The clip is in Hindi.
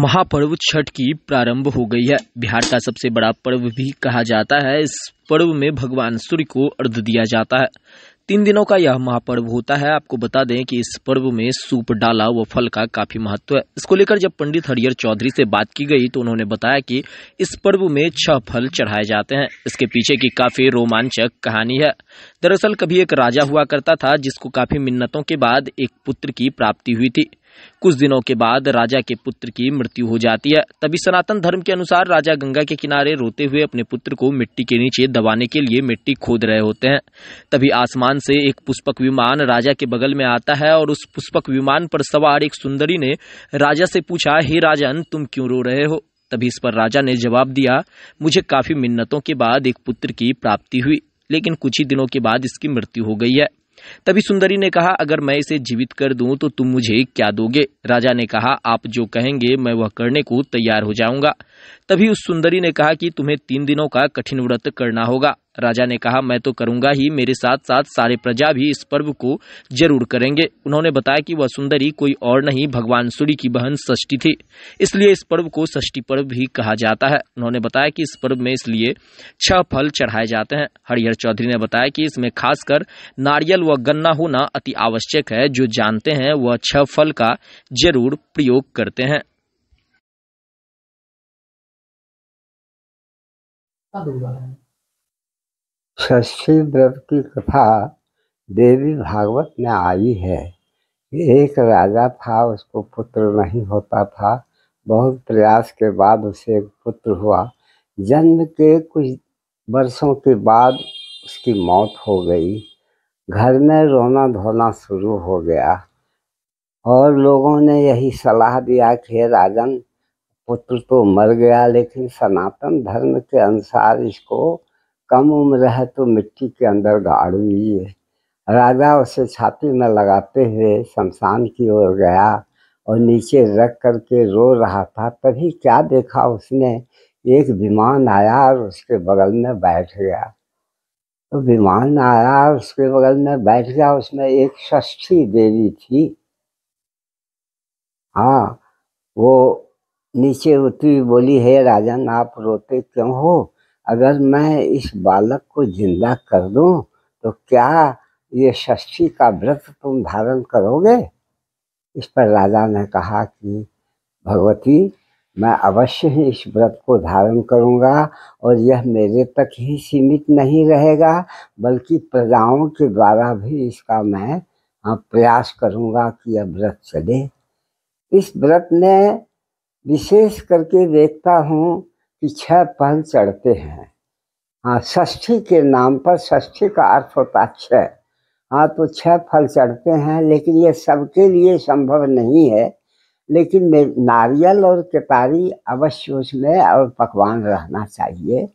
महापर्व छठ की प्रारंभ हो गई है बिहार का सबसे बड़ा पर्व भी कहा जाता है इस पर्व में भगवान सूर्य को अर्ध दिया जाता है तीन दिनों का यह महापर्व होता है आपको बता दें कि इस पर्व में सूप डाला व फल का काफी महत्व है इसको लेकर जब पंडित हरियर चौधरी से बात की गई तो उन्होंने बताया कि इस पर्व में छह फल चढ़ाए जाते हैं इसके पीछे की काफी रोमांचक कहानी है दरअसल कभी एक राजा हुआ करता था जिसको काफी मिन्नतों के बाद एक पुत्र की प्राप्ति हुई थी कुछ दिनों के बाद राजा के पुत्र की मृत्यु हो जाती है तभी सनातन धर्म के अनुसार राजा गंगा के किनारे रोते हुए अपने पुत्र को मिट्टी के नीचे दबाने के लिए मिट्टी खोद रहे होते हैं तभी आसमान से एक पुष्पक विमान राजा के बगल में आता है और उस पुष्पक विमान पर सवार एक सुंदरी ने राजा से पूछा हे राजन तुम क्यों रो रहे हो तभी इस पर राजा ने जवाब दिया मुझे काफी मिन्नतों के बाद एक पुत्र की प्राप्ति हुई लेकिन कुछ ही दिनों के बाद इसकी मृत्यु हो गई है तभी सुंदरी ने कहा अगर मैं इसे जीवित कर दूं तो तुम मुझे क्या दोगे राजा ने कहा आप जो कहेंगे मैं वह करने को तैयार हो जाऊंगा तभी उस सुंदरी ने कहा कि तुम्हें तीन दिनों का कठिन व्रत करना होगा राजा ने कहा मैं तो करूंगा ही मेरे साथ साथ सारे प्रजा भी इस पर्व को जरूर करेंगे उन्होंने बताया कि वह सुंदरी कोई और नहीं भगवान सूर्य की बहन षष्ठी थी इसलिए इस पर्व को षष्ठी पर्व भी कहा जाता है उन्होंने बताया कि इस पर्व में इसलिए छह फल चढ़ाए जाते हैं हरिहर चौधरी ने बताया कि इसमें खासकर नारियल व गन्ना होना अति आवश्यक है जो जानते हैं वह छह फल का जरूर प्रयोग करते हैं षष्ठी व्रत की कथा देवी भागवत में आई है एक राजा था उसको पुत्र नहीं होता था बहुत प्रयास के बाद उसे एक पुत्र हुआ जन्म के कुछ वर्षों के बाद उसकी मौत हो गई घर में रोना धोना शुरू हो गया और लोगों ने यही सलाह दिया कि राजन पुत्र तो मर गया लेकिन सनातन धर्म के अनुसार इसको कम उम्र है तो मिट्टी के अंदर गाड़ लिए राजा उसे छाती में लगाते हुए शमशान की ओर गया और नीचे रख कर के रो रहा था तभी क्या देखा उसने एक विमान आया और उसके बगल में बैठ गया तो विमान आया और उसके बगल में बैठ गया उसमें एक षष्ठी देवी थी हाँ वो नीचे उतरी बोली हे राजन आप रोते क्यों हो अगर मैं इस बालक को जिंदा कर दूं तो क्या ये षष्ठी का व्रत तुम धारण करोगे इस पर राजा ने कहा कि भगवती मैं अवश्य ही इस व्रत को धारण करूंगा और यह मेरे तक ही सीमित नहीं रहेगा बल्कि प्रजाओं के द्वारा भी इसका मैं हाँ, प्रयास करूंगा कि यह व्रत चले इस व्रत ने विशेष करके देखता हूँ कि छह पहन चढ़ते हैं हाँ षष्ठी के नाम पर षष्ठी का अर्थ होता है छः हाँ तो छह फल चढ़ते हैं लेकिन ये सबके लिए संभव नहीं है लेकिन नारियल और केतारी अवश्य उसमें और पकवान रहना चाहिए